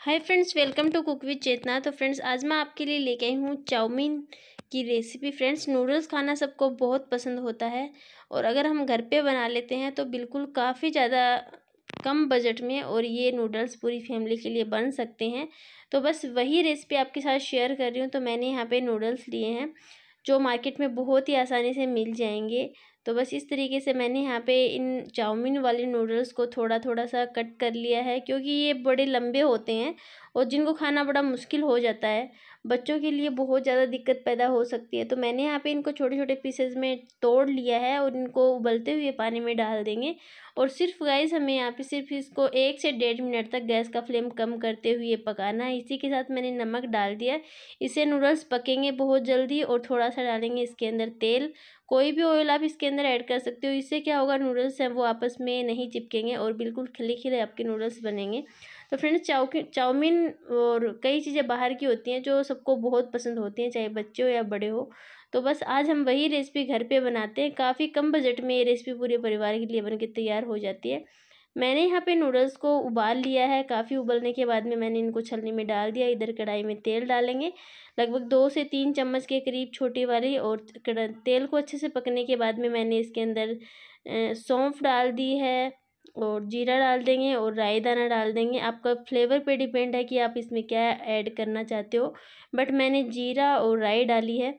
hi friends welcome to cook with Chetna तो friends आज मैं आपके लिए लेके आई हूँ चाउमीन की रेसिपी फ्रेंड्स नूडल्स खाना सबको बहुत पसंद होता है और अगर हम घर पे बना लेते हैं तो बिल्कुल काफ़ी ज़्यादा कम बजट में और ये नूडल्स पूरी फैमिली के लिए बन सकते हैं तो बस वही रेसिपी आपके साथ शेयर कर रही हूँ तो मैंने यहाँ पर नूडल्स लिए हैं जो मार्केट में बहुत ही आसानी से मिल जाएंगे तो बस इस तरीके से मैंने यहाँ पे इन चाउमीन वाले नूडल्स को थोड़ा थोड़ा सा कट कर लिया है क्योंकि ये बड़े लंबे होते हैं और जिनको खाना बड़ा मुश्किल हो जाता है बच्चों के लिए बहुत ज़्यादा दिक्कत पैदा हो सकती है तो मैंने यहाँ पे इनको छोटे छोटे पीसेज में तोड़ लिया है और इनको उबलते हुए पानी में डाल देंगे और सिर्फ गाइस हमें यहाँ पे सिर्फ इसको एक से डेढ़ मिनट तक गैस का फ्लेम कम करते हुए पकाना है इसी के साथ मैंने नमक डाल दिया इससे नूडल्स पकेंगे बहुत जल्दी और थोड़ा सा डालेंगे इसके अंदर तेल कोई भी ऑयल आप इसके अंदर ऐड कर सकते हो इससे क्या होगा नूडल्स हैं वो आपस में नहीं चिपकेंगे और बिल्कुल खिले खिले आपके नूडल्स बनेंगे तो फ्रेंड्स चाउकी चाउमीन और कई चीज़ें बाहर की होती हैं जो सबको बहुत पसंद होती हैं चाहे बच्चे हो या बड़े हो तो बस आज हम वही रेसिपी घर पे बनाते हैं काफ़ी कम बजट में ये रेसिपी पूरे परिवार के लिए बन के तैयार हो जाती है मैंने यहाँ पे नूडल्स को उबाल लिया है काफ़ी उबलने के बाद में मैंने इनको छलनी में डाल दिया इधर कढ़ाई में तेल डालेंगे लगभग दो से तीन चम्मच के करीब छोटी वाली और तेल को अच्छे से पकने के बाद में मैंने इसके अंदर सौंफ डाल दी है और जीरा डाल देंगे और राई दाना डाल देंगे आपका फ्लेवर पे डिपेंड है कि आप इसमें क्या ऐड करना चाहते हो बट मैंने जीरा और राई डाली है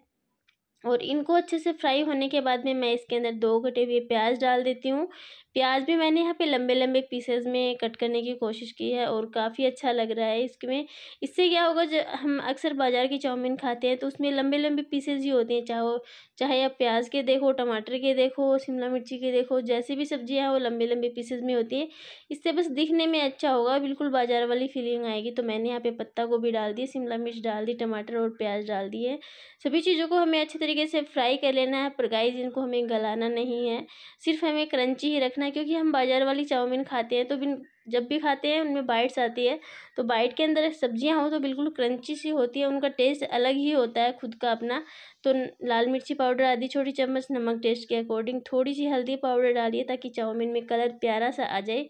और इनको अच्छे से फ्राई होने के बाद में मैं इसके अंदर दो कटे हुए प्याज डाल देती हूँ प्याज भी मैंने यहाँ पे लंबे लंबे पीसेज में कट करने की कोशिश की है और काफ़ी अच्छा लग रहा है इसमें इससे क्या होगा जब हम अक्सर बाज़ार की चाउमीन खाते हैं तो उसमें लंबे लंबे पीसेज ही होते हैं चाहे चाहे आप प्याज के देखो टमाटर के देखो शिमला मिर्ची के देखो जैसी भी सब्जियाँ हैं वो लंबे लंबे पीसेज में होती हैं इससे बस दिखने में अच्छा होगा बिल्कुल बाजार वाली फीलिंग आएगी तो मैंने यहाँ पर पत्ता गोभी डाल दी शिमला मिर्च डाल दी टमाटर और प्याज डाल दिए सभी चीज़ों को हमें अच्छे तरीके से फ्राई कर लेना है पर गाइस इनको हमें गलाना नहीं है सिर्फ हमें क्रंची ही रखना है क्योंकि हम बाज़ार वाली चाउमीन खाते हैं तो बिन जब भी खाते हैं उनमें बाइट्स आती है तो बाइट के अंदर सब्जियां हो तो बिल्कुल क्रंची सी होती है उनका टेस्ट अलग ही होता है खुद का अपना तो लाल मिर्ची पाउडर आधी छोटी चम्मच नमक टेस्ट के अकॉर्डिंग थोड़ी सी हल्दी पाउडर डालिए ताकि चाउमीन में कलर प्यारा सा आ जाए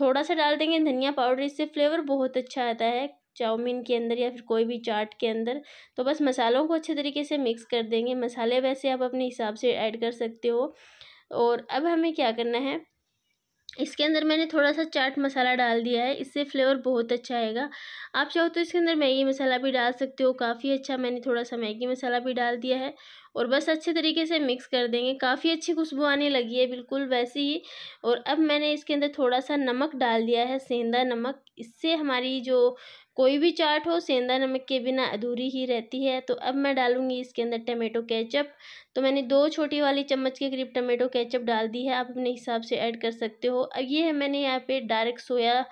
थोड़ा सा डाल देंगे धनिया पाउडर इससे फ्लेवर बहुत अच्छा आता है चाउमीन के अंदर या फिर कोई भी चाट के अंदर तो बस मसालों को अच्छे तरीके से मिक्स कर देंगे मसाले वैसे आप अपने हिसाब से ऐड कर सकते हो और अब हमें क्या करना है इसके अंदर मैंने थोड़ा सा चाट मसाला डाल दिया है इससे फ्लेवर बहुत अच्छा आएगा आप चाहो तो इसके अंदर मैगी मसाला भी डाल सकते हो काफ़ी अच्छा मैंने थोड़ा सा मैगी मसाला भी डाल दिया है और बस अच्छे तरीके से मिक्स कर देंगे काफ़ी अच्छी खुशबू आने लगी है बिल्कुल वैसी ही और अब मैंने इसके अंदर थोड़ा सा नमक डाल दिया है सेंधा नमक इससे हमारी जो कोई भी चाट हो सेंधा नमक के बिना अधूरी ही रहती है तो अब मैं डालूंगी इसके अंदर टमेटो केचप तो मैंने दो छोटी वाली चम्मच के करीब टमेटो केचप डाल दी है आप अपने हिसाब से ऐड कर सकते हो अब ये है मैंने यहाँ पे डायरेक्ट सोया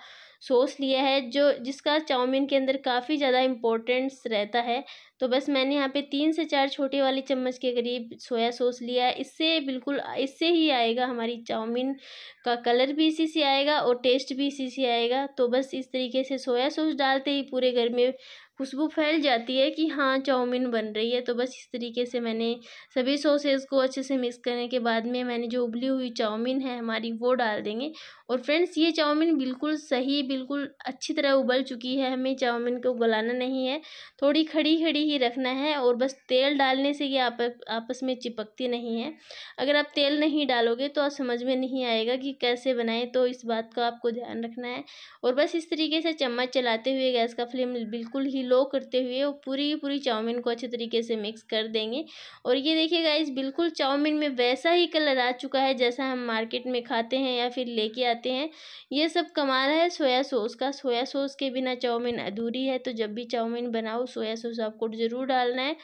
सॉस लिया है जो जिसका चाउमीन के अंदर काफ़ी ज़्यादा इम्पोर्टेंस रहता है तो बस मैंने यहाँ पे तीन से चार छोटे वाले चम्मच के करीब सोया सॉस लिया है इससे बिल्कुल इससे ही आएगा हमारी चाउमीन का कलर भी इसी से आएगा और टेस्ट भी इसी से आएगा तो बस इस तरीके से सोया सॉस डालते ही पूरे घर में खुशबू फैल जाती है कि हाँ चाउमीन बन रही है तो बस इस तरीके से मैंने सभी सॉसेज को अच्छे से मिक्स करने के बाद में मैंने जो उबली हुई चाउमीन है हमारी वो डाल देंगे और फ्रेंड्स ये चाउमीन बिल्कुल सही बिल्कुल अच्छी तरह उबल चुकी है हमें चाउमीन को उबलाना नहीं है थोड़ी खड़ी खड़ी ही रखना है और बस तेल डालने से ये आप, आपस में चिपकती नहीं है अगर आप तेल नहीं डालोगे तो आप समझ में नहीं आएगा कि कैसे बनाएं तो इस बात का आपको ध्यान रखना है और बस इस तरीके से चम्मच चलाते हुए गैस का फ्लेम बिल्कुल ही लो करते हुए वो पूरी की पूरी चाउमीन को अच्छे तरीके से मिक्स कर देंगे और ये देखिएगा इस बिल्कुल चाउमीन में वैसा ही कलर आ चुका है जैसा हम मार्केट में खाते हैं या फिर लेके आते हैं ये सब कमाल है सोया सॉस का सोया सॉस के बिना चाउमीन अधूरी है तो जब भी चाउमीन बनाओ सोया सॉस आपको ज़रूर डालना है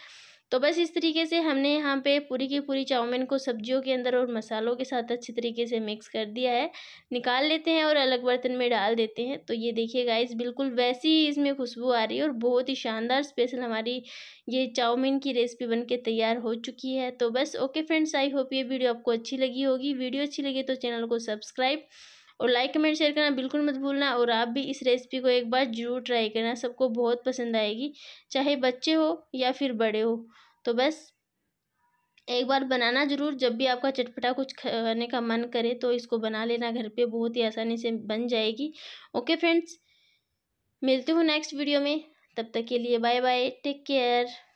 तो बस इस तरीके से हमने यहाँ पे पूरी की पूरी चाउमीन को सब्जियों के अंदर और मसालों के साथ अच्छे तरीके से मिक्स कर दिया है निकाल लेते हैं और अलग बर्तन में डाल देते हैं तो ये देखिए गाइस बिल्कुल वैसी ही इसमें खुशबू आ रही है और बहुत ही शानदार स्पेशल हमारी ये चाउमीन की रेसिपी बन के तैयार हो चुकी है तो बस ओके फ्रेंड्स आई होप ये वीडियो आपको अच्छी लगी होगी वीडियो अच्छी लगी तो चैनल को सब्सक्राइब और लाइक कमेंट शेयर करना बिल्कुल मत भूलना और आप भी इस रेसिपी को एक बार ज़रूर ट्राई करना सबको बहुत पसंद आएगी चाहे बच्चे हो या फिर बड़े हो तो बस एक बार बनाना ज़रूर जब भी आपका चटपटा कुछ खाने का मन करे तो इसको बना लेना घर पे बहुत ही आसानी से बन जाएगी ओके फ्रेंड्स मिलती हूँ नेक्स्ट वीडियो में तब तक के लिए बाय बाय टेक केयर